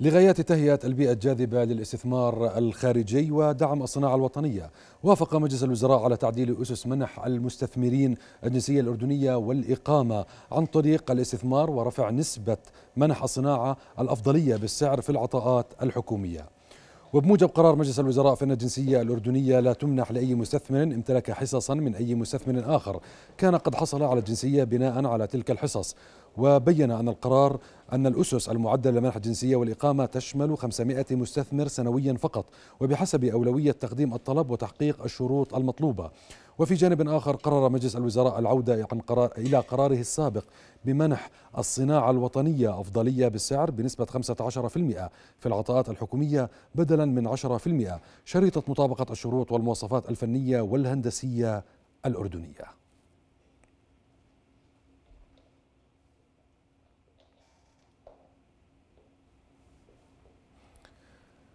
لغايات تهيئة البيئة الجاذبة للاستثمار الخارجي ودعم الصناعة الوطنية وافق مجلس الوزراء على تعديل أسس منح المستثمرين الجنسية الأردنية والإقامة عن طريق الاستثمار ورفع نسبة منح الصناعة الأفضلية بالسعر في العطاءات الحكومية وبموجب قرار مجلس الوزراء فإن الجنسية الأردنية لا تمنح لأي مستثمر امتلك حصصا من أي مستثمر آخر كان قد حصل على الجنسية بناء على تلك الحصص وبين أن القرار أن الأسس المعدة لمنح الجنسية والإقامة تشمل 500 مستثمر سنويا فقط وبحسب أولوية تقديم الطلب وتحقيق الشروط المطلوبة وفي جانب آخر قرر مجلس الوزراء العودة عن قرار إلى قراره السابق بمنح الصناعة الوطنية أفضلية بالسعر بنسبة 15% في العطاءات الحكومية بدلا من 10% شريطة مطابقة الشروط والمواصفات الفنية والهندسية الأردنية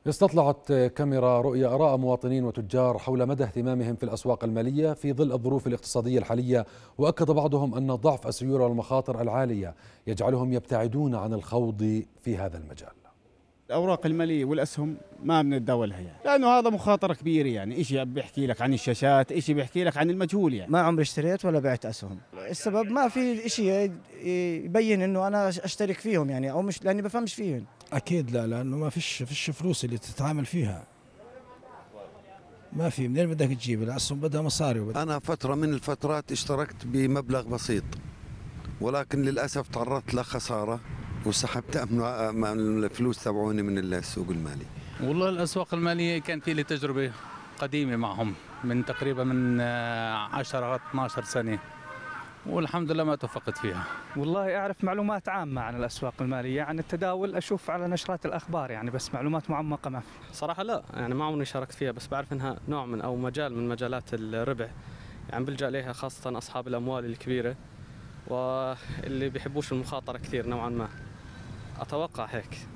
استطلعت كاميرا رؤية آراء مواطنين وتجار حول مدى اهتمامهم في الأسواق المالية في ظل الظروف الاقتصادية الحالية وأكد بعضهم أن ضعف السيولة والمخاطر العالية يجعلهم يبتعدون عن الخوض في هذا المجال الاوراق الماليه والاسهم ما بنتداولها يعني لانه هذا مخاطره كبيره يعني شيء بيحكي لك عن الشاشات شيء بيحكي لك عن المجهول يعني ما عمري اشتريت ولا بعت اسهم السبب ما في شيء يبين انه انا اشترك فيهم يعني او مش لاني بفهمش فيهم اكيد لا لانه ما فيش فيش فلوس اللي تتعامل فيها ما في منين بدك تجيب الاسهم بدها مصاري وبدأ. انا فتره من الفترات اشتركت بمبلغ بسيط ولكن للاسف تعرضت لخساره وسحبت الفلوس تبعوني من السوق المالي والله الاسواق الماليه كان في لي تجربه قديمه معهم من تقريبا من 10 آه، 12 سنه والحمد لله ما توفقت فيها والله أعرف معلومات عامة عن الأسواق المالية عن التداول أشوف على نشرات الأخبار يعني بس معلومات معمقة ما في صراحة لا يعني ما عمري شاركت فيها بس بعرف أنها نوع من أو مجال من مجالات الربح يعني بلجأ لها خاصة أصحاب الأموال الكبيرة واللي بيحبوش المخاطرة كثير نوعا ما أتوقع هيك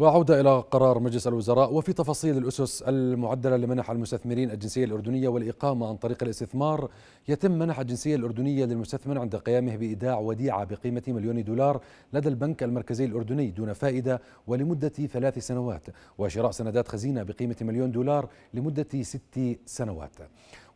وعودة إلى قرار مجلس الوزراء وفي تفاصيل الأسس المعدلة لمنح المستثمرين الجنسية الأردنية والإقامة عن طريق الاستثمار يتم منح الجنسية الأردنية للمستثمر عند قيامه بإيداع وديعة بقيمة مليون دولار لدى البنك المركزي الأردني دون فائدة ولمدة ثلاث سنوات وشراء سندات خزينة بقيمة مليون دولار لمدة ست سنوات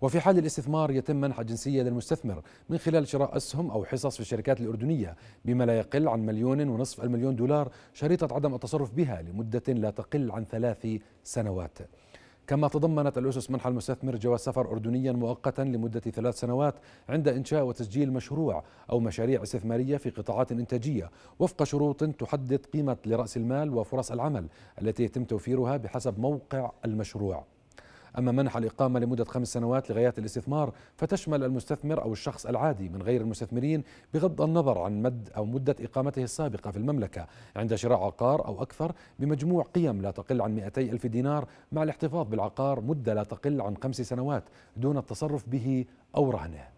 وفي حال الاستثمار يتم منح جنسية للمستثمر من خلال شراء أسهم أو حصص في الشركات الأردنية بما لا يقل عن مليون ونصف المليون دولار شريطة عدم التصرف بها لمدة لا تقل عن ثلاث سنوات كما تضمنت الأسس منح المستثمر جواز سفر أردنيا مؤقتا لمدة ثلاث سنوات عند إنشاء وتسجيل مشروع أو مشاريع استثمارية في قطاعات إنتاجية وفق شروط تحدد قيمة لرأس المال وفرص العمل التي يتم توفيرها بحسب موقع المشروع أما منح الإقامة لمدة خمس سنوات لغايات الاستثمار فتشمل المستثمر أو الشخص العادي من غير المستثمرين بغض النظر عن مد أو مدة إقامته السابقة في المملكة عند شراء عقار أو أكثر بمجموع قيم لا تقل عن 200 ألف دينار مع الاحتفاظ بالعقار مدة لا تقل عن خمس سنوات دون التصرف به أو رهنه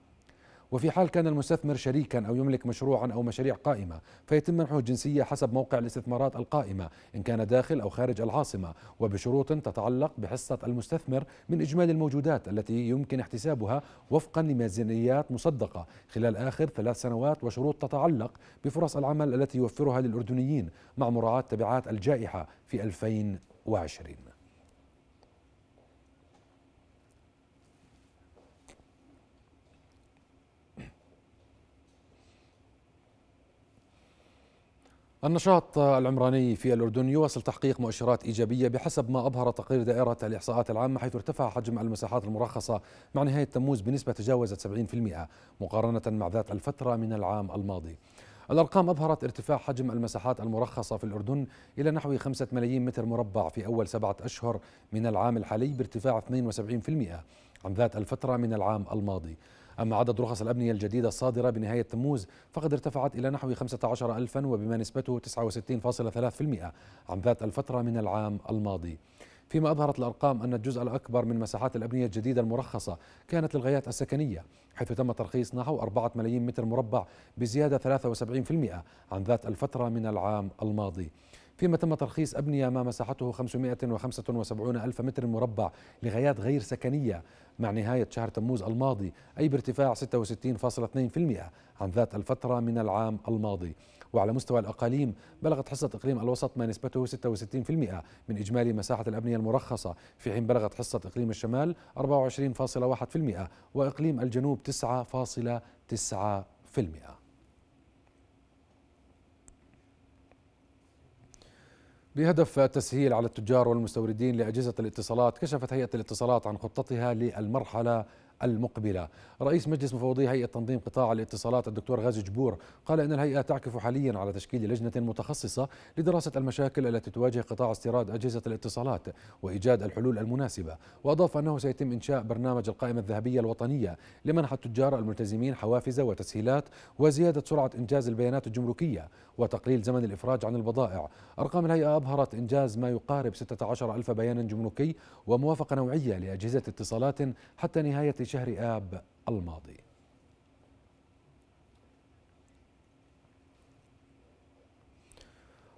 وفي حال كان المستثمر شريكا أو يملك مشروعا أو مشاريع قائمة فيتم منحه الجنسية حسب موقع الاستثمارات القائمة إن كان داخل أو خارج العاصمة وبشروط تتعلق بحصة المستثمر من إجمالي الموجودات التي يمكن احتسابها وفقا لميزانيات مصدقة خلال آخر ثلاث سنوات وشروط تتعلق بفرص العمل التي يوفرها للأردنيين مع مراعاة تبعات الجائحة في 2020 النشاط العمراني في الأردن يواصل تحقيق مؤشرات إيجابية بحسب ما أظهر تقرير دائرة الإحصاءات العامة حيث ارتفع حجم المساحات المرخصة مع نهاية تموز بنسبة تجاوزت 70% مقارنة مع ذات الفترة من العام الماضي الأرقام أظهرت ارتفاع حجم المساحات المرخصة في الأردن إلى نحو 5 ملايين متر مربع في أول سبعة أشهر من العام الحالي بارتفاع 72% عن ذات الفترة من العام الماضي أما عدد رخص الأبنية الجديدة الصادرة بنهاية تموز فقد ارتفعت إلى نحو 15 ألفا وبما نسبته 69.3% عن ذات الفترة من العام الماضي فيما أظهرت الأرقام أن الجزء الأكبر من مساحات الأبنية الجديدة المرخصة كانت للغايات السكنية حيث تم ترخيص نحو 4 ملايين متر مربع بزيادة 73% عن ذات الفترة من العام الماضي فيما تم ترخيص أبنية ما مساحته 575 ألف متر مربع لغايات غير سكنية مع نهاية شهر تموز الماضي أي بارتفاع 66.2% عن ذات الفترة من العام الماضي وعلى مستوى الأقاليم بلغت حصة إقليم الوسط ما نسبته 66% من إجمالي مساحة الأبنية المرخصة في حين بلغت حصة إقليم الشمال 24.1% وإقليم الجنوب 9.9% بهدف التسهيل على التجار والمستوردين لأجهزة الاتصالات كشفت هيئة الاتصالات عن خطتها للمرحلة المقبلة رئيس مجلس مفوضي هيئة تنظيم قطاع الاتصالات الدكتور غازي جبور قال إن الهيئة تعكف حاليا على تشكيل لجنة متخصصة لدراسة المشاكل التي تواجه قطاع استيراد أجهزة الاتصالات وإيجاد الحلول المناسبة وأضاف أنه سيتم إنشاء برنامج القائمة الذهبية الوطنية لمنح التجار الملتزمين حوافز وتسهيلات وزيادة سرعة إنجاز البيانات الجمركية وتقليل زمن الإفراج عن البضائع أرقام الهيئة أظهرت إنجاز ما يقارب 16 ألف بيان جمركي وموافقة نوعية لأجهزة اتصالات حتى نهاية شهر آب الماضي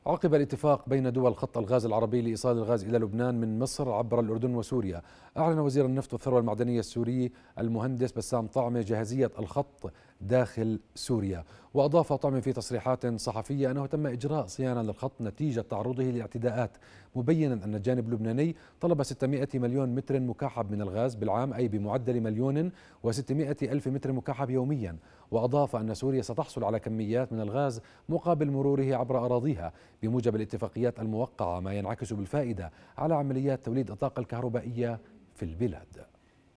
عقب الاتفاق بين دول خط الغاز العربي لإيصال الغاز إلى لبنان من مصر عبر الأردن وسوريا أعلن وزير النفط والثروة المعدنية السوري المهندس بسام طعمة جاهزية الخط داخل سوريا وأضاف طعم في تصريحات صحفية أنه تم إجراء صيانة للخط نتيجة تعرضه لاعتداءات مبينا أن الجانب اللبناني طلب 600 مليون متر مكعب من الغاز بالعام أي بمعدل مليون و600 ألف متر مكعب يوميا وأضاف أن سوريا ستحصل على كميات من الغاز مقابل مروره عبر أراضيها بموجب الاتفاقيات الموقعة ما ينعكس بالفائدة على عمليات توليد الطاقة الكهربائية في البلاد